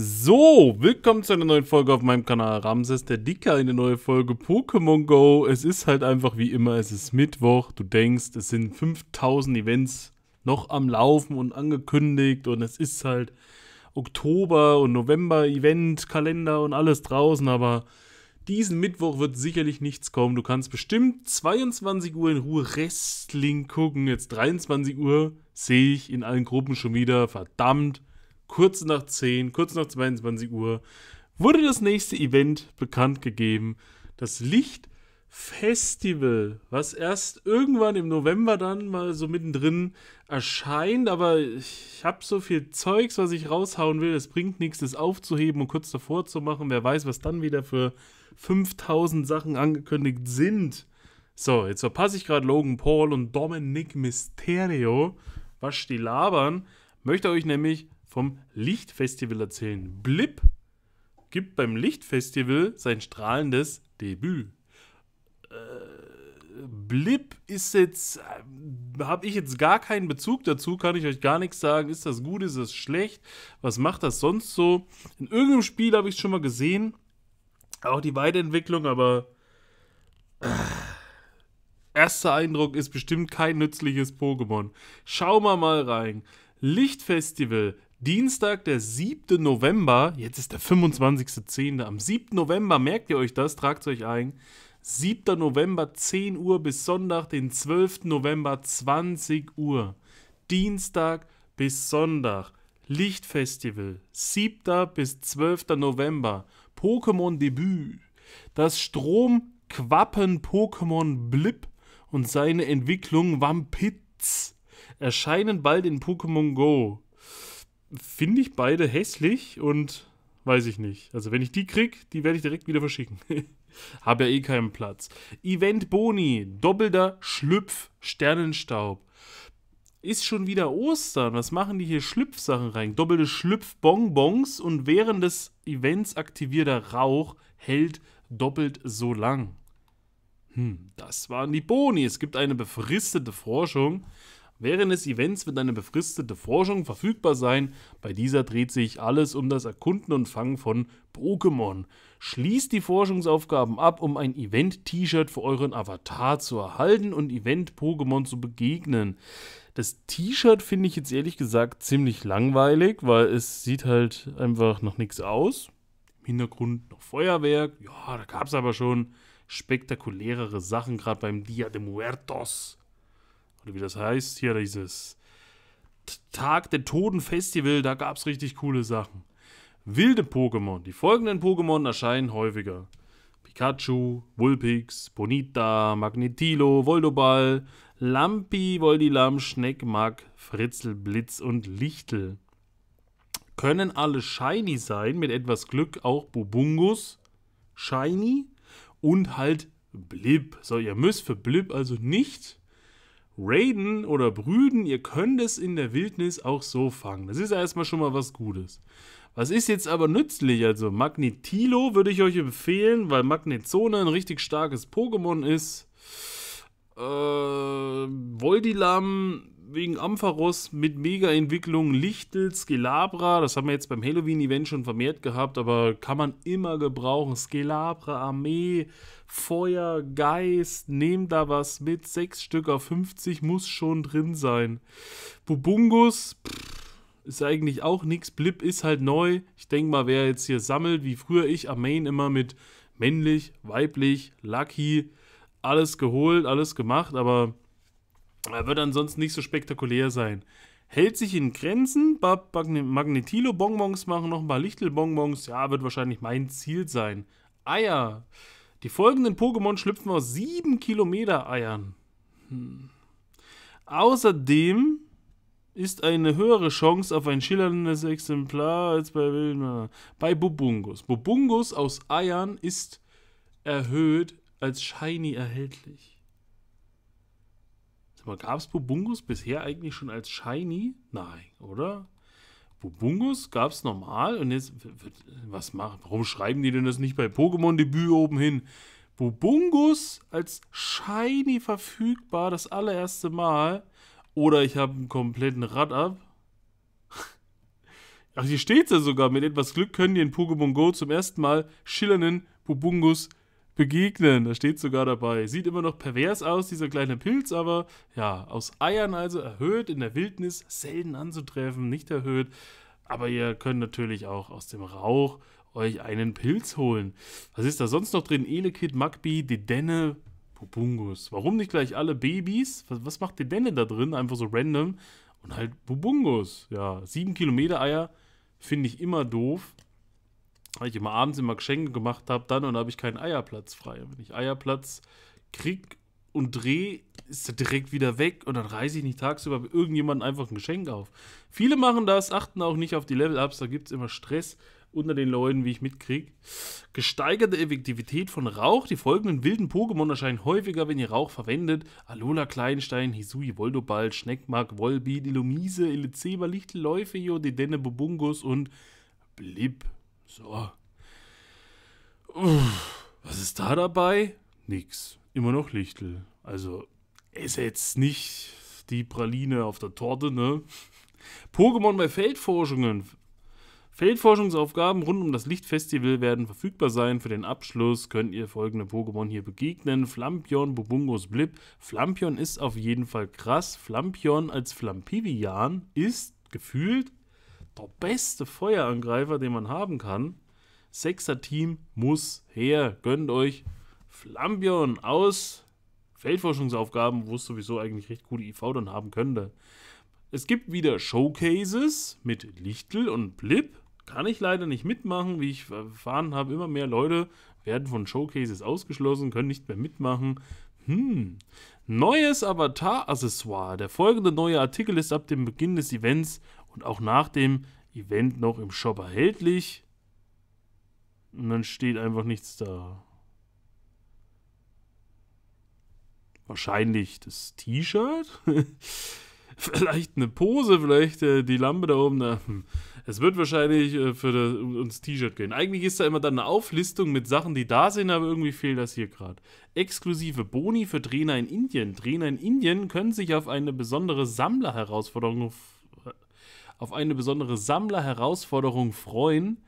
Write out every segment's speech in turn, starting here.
So, willkommen zu einer neuen Folge auf meinem Kanal Ramses, der Dicker, eine neue Folge Pokémon Go. Es ist halt einfach wie immer, es ist Mittwoch, du denkst, es sind 5000 Events noch am Laufen und angekündigt und es ist halt Oktober und November Event, Kalender und alles draußen, aber diesen Mittwoch wird sicherlich nichts kommen. Du kannst bestimmt 22 Uhr in Ruhe Wrestling gucken, jetzt 23 Uhr sehe ich in allen Gruppen schon wieder, verdammt kurz nach 10, kurz nach 22 Uhr, wurde das nächste Event bekannt gegeben. Das Lichtfestival, was erst irgendwann im November dann mal so mittendrin erscheint, aber ich habe so viel Zeugs, was ich raushauen will, es bringt nichts, das aufzuheben und kurz davor zu machen. Wer weiß, was dann wieder für 5000 Sachen angekündigt sind. So, jetzt verpasse ich gerade Logan Paul und Dominic Mysterio. Was die labern, möchte euch nämlich vom Lichtfestival erzählen. Blip gibt beim Lichtfestival sein strahlendes Debüt. Äh, Blip ist jetzt, äh, habe ich jetzt gar keinen Bezug dazu, kann ich euch gar nichts sagen. Ist das gut, ist das schlecht? Was macht das sonst so? In irgendeinem Spiel habe ich es schon mal gesehen. Auch die Weiterentwicklung, aber äh, erster Eindruck ist bestimmt kein nützliches Pokémon. Schauen wir mal rein. Lichtfestival, Dienstag, der 7. November, jetzt ist der 25.10. Am 7. November, merkt ihr euch das, tragt es euch ein. 7. November, 10 Uhr bis Sonntag, den 12. November, 20 Uhr. Dienstag bis Sonntag. Lichtfestival, 7. bis 12. November. Pokémon-Debüt. Das Stromquappen-Pokémon Blip und seine Entwicklung Vampitz erscheinen bald in Pokémon Go finde ich beide hässlich und weiß ich nicht. Also wenn ich die krieg, die werde ich direkt wieder verschicken. Habe ja eh keinen Platz. Event Boni, doppelter Schlüpf, Sternenstaub. Ist schon wieder Ostern. Was machen die hier Schlüpfsachen rein? Doppelte Schlüpfbonbons und während des Events aktivierter Rauch hält doppelt so lang. Hm, das waren die Boni. Es gibt eine befristete Forschung. Während des Events wird eine befristete Forschung verfügbar sein. Bei dieser dreht sich alles um das Erkunden und Fangen von Pokémon. Schließt die Forschungsaufgaben ab, um ein Event-T-Shirt für euren Avatar zu erhalten und Event-Pokémon zu begegnen. Das T-Shirt finde ich jetzt ehrlich gesagt ziemlich langweilig, weil es sieht halt einfach noch nichts aus. Im Hintergrund noch Feuerwerk. Ja, da gab es aber schon spektakulärere Sachen, gerade beim Dia de Muertos oder wie das heißt, hier dieses Tag der Toten Festival, da gab es richtig coole Sachen. Wilde Pokémon. Die folgenden Pokémon erscheinen häufiger. Pikachu, Wulpix, Bonita, Magnetilo, Voldoball, Lampi, Voldilam, Schneckmack, Fritzel, Blitz und Lichtel. Können alle shiny sein, mit etwas Glück auch Bubungus, shiny und halt Blip. So, ihr müsst für Blip also nicht raiden oder brüden, ihr könnt es in der Wildnis auch so fangen. Das ist ja erstmal schon mal was Gutes. Was ist jetzt aber nützlich? Also Magnetilo würde ich euch empfehlen, weil Magnezone ein richtig starkes Pokémon ist. Äh, Voldilam wegen Ampharos mit Mega-Entwicklung Lichtel, Skelabra, das haben wir jetzt beim Halloween-Event schon vermehrt gehabt, aber kann man immer gebrauchen. Skelabra, Armee, Feuer, Geist, nehmt da was mit. Sechs Stück auf 50 muss schon drin sein. Bubungus, pff, ist eigentlich auch nichts. Blip ist halt neu. Ich denke mal, wer jetzt hier sammelt, wie früher ich am Main immer mit männlich, weiblich, Lucky, alles geholt, alles gemacht, aber er wird ansonsten nicht so spektakulär sein. Hält sich in Grenzen, Magnetilo-Bonbons machen noch ein paar Lichtel-Bonbons. Ja, wird wahrscheinlich mein Ziel sein. Eier. Die folgenden Pokémon schlüpfen aus 7 Kilometer Eiern. Hm. Außerdem ist eine höhere Chance auf ein schillerndes Exemplar als bei Wilma. Bei Bubungus. Bubungus aus Eiern ist erhöht als Shiny erhältlich mal, gab es Bubungus bisher eigentlich schon als Shiny? Nein, oder? Bubungus gab es normal und jetzt, was machen, warum schreiben die denn das nicht bei Pokémon-Debüt oben hin? Bubungus als Shiny verfügbar, das allererste Mal. Oder ich habe einen kompletten Rad ab. Ach, hier steht es ja sogar. Mit etwas Glück können die in Pokémon Go zum ersten Mal schillernden Bubungus begegnen. Da steht sogar dabei. Sieht immer noch pervers aus, dieser kleine Pilz, aber ja, aus Eiern also erhöht, in der Wildnis selten anzutreffen, nicht erhöht. Aber ihr könnt natürlich auch aus dem Rauch euch einen Pilz holen. Was ist da sonst noch drin? Elekid, Magbi, Dedenne, Bubungus. Warum nicht gleich alle Babys? Was, was macht Dedenne da drin? Einfach so random. Und halt Bubungus. Ja, 7 Kilometer Eier finde ich immer doof weil ich immer abends immer Geschenke gemacht habe, dann und da habe ich keinen Eierplatz frei. Wenn ich Eierplatz krieg und drehe, ist er direkt wieder weg und dann reiße ich nicht tagsüber irgendjemandem einfach ein Geschenk auf. Viele machen das, achten auch nicht auf die Level-Ups, da gibt es immer Stress unter den Leuten, wie ich mitkriege. Gesteigerte Effektivität von Rauch. Die folgenden wilden Pokémon erscheinen häufiger, wenn ihr Rauch verwendet. Alola, Kleinstein, Hisui, Voldobald, Schneckmark, Volbeat, Illumise, Ilizeba, Lichtelläufe, Didenne, Bubungus und Blip. So. Uff, was ist da dabei? Nix. Immer noch Lichtel. Also, es ist jetzt nicht die Praline auf der Torte, ne? Pokémon bei Feldforschungen. Feldforschungsaufgaben rund um das Lichtfestival werden verfügbar sein. Für den Abschluss könnt ihr folgende Pokémon hier begegnen. Flampion, Bubungos Blip. Flampion ist auf jeden Fall krass. Flampion als Flampivian ist gefühlt der beste Feuerangreifer, den man haben kann. Sechser Team muss her. Gönnt euch Flambion aus Feldforschungsaufgaben, wo es sowieso eigentlich recht gute IV dann haben könnte. Es gibt wieder Showcases mit Lichtel und Blip. Kann ich leider nicht mitmachen. Wie ich erfahren habe, immer mehr Leute werden von Showcases ausgeschlossen, können nicht mehr mitmachen. Hm. Neues Avatar-Accessoire. Der folgende neue Artikel ist ab dem Beginn des Events und auch nach dem Event noch im Shop erhältlich. Und dann steht einfach nichts da. Wahrscheinlich das T-Shirt. vielleicht eine Pose, vielleicht äh, die Lampe da oben. Da. Hm. Es wird wahrscheinlich äh, für das, um, ums T-Shirt gehen. Eigentlich ist da immer dann eine Auflistung mit Sachen, die da sind, aber irgendwie fehlt das hier gerade. Exklusive Boni für Trainer in Indien. Trainer in Indien können sich auf eine besondere Sammlerherausforderung auf eine besondere Sammlerherausforderung freuen,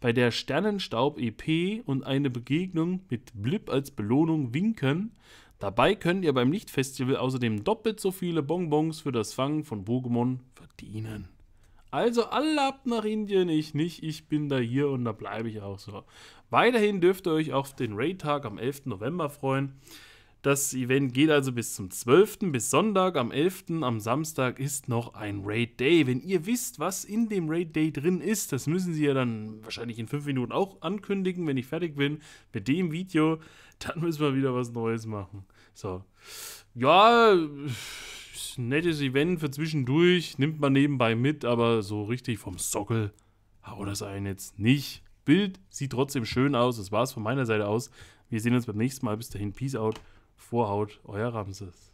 bei der Sternenstaub EP und eine Begegnung mit Blip als Belohnung winken. Dabei könnt ihr beim Lichtfestival außerdem doppelt so viele Bonbons für das Fangen von Pokémon verdienen. Also alle ab nach Indien, ich nicht, ich bin da hier und da bleibe ich auch so. Weiterhin dürft ihr euch auf den Raid-Tag am 11. November freuen. Das Event geht also bis zum 12., bis Sonntag, am 11., am Samstag ist noch ein Raid Day. Wenn ihr wisst, was in dem Raid Day drin ist, das müssen sie ja dann wahrscheinlich in 5 Minuten auch ankündigen, wenn ich fertig bin mit dem Video, dann müssen wir wieder was Neues machen. So. Ja, nettes Event für zwischendurch, nimmt man nebenbei mit, aber so richtig vom Sockel hau das einen jetzt nicht. Bild sieht trotzdem schön aus, das war es von meiner Seite aus. Wir sehen uns beim nächsten Mal. Bis dahin, Peace out. Vorhaut, euer Ramses.